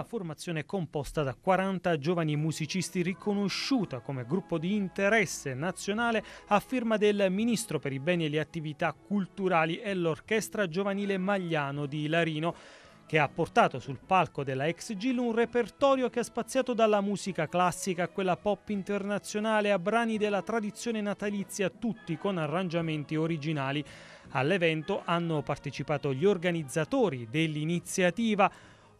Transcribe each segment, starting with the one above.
La formazione è composta da 40 giovani musicisti riconosciuta come gruppo di interesse nazionale a firma del Ministro per i beni e le attività culturali e l'Orchestra Giovanile Magliano di Larino che ha portato sul palco della ex Gil un repertorio che ha spaziato dalla musica classica a quella pop internazionale a brani della tradizione natalizia, tutti con arrangiamenti originali. All'evento hanno partecipato gli organizzatori dell'iniziativa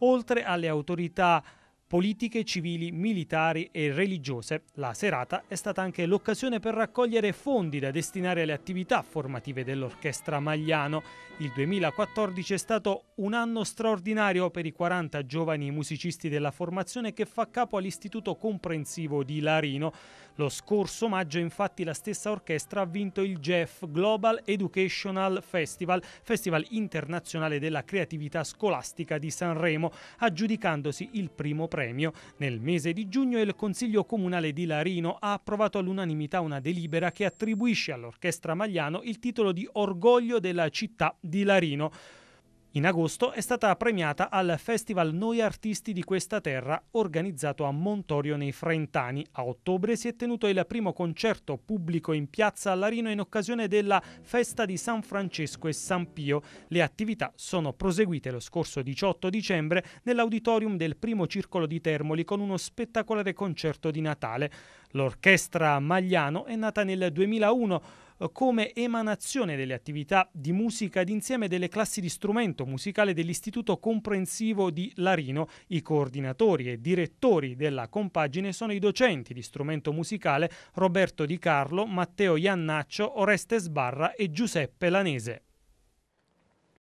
oltre alle autorità politiche, civili, militari e religiose. La serata è stata anche l'occasione per raccogliere fondi da destinare alle attività formative dell'Orchestra Magliano. Il 2014 è stato un anno straordinario per i 40 giovani musicisti della formazione che fa capo all'Istituto Comprensivo di Larino. Lo scorso maggio infatti la stessa orchestra ha vinto il GEF Global Educational Festival, Festival internazionale della creatività scolastica di Sanremo, aggiudicandosi il primo premio premio, nel mese di giugno il Consiglio Comunale di Larino ha approvato all'unanimità una delibera che attribuisce all'Orchestra Magliano il titolo di Orgoglio della città di Larino. In agosto è stata premiata al Festival Noi Artisti di questa terra organizzato a Montorio nei Frentani. A ottobre si è tenuto il primo concerto pubblico in piazza Larino in occasione della festa di San Francesco e San Pio. Le attività sono proseguite lo scorso 18 dicembre nell'auditorium del primo circolo di Termoli con uno spettacolare concerto di Natale. L'orchestra Magliano è nata nel 2001 come emanazione delle attività di musica d'insieme delle classi di strumento musicale dell'Istituto Comprensivo di Larino. I coordinatori e direttori della compagine sono i docenti di strumento musicale Roberto Di Carlo, Matteo Iannaccio, Oreste Sbarra e Giuseppe Lanese.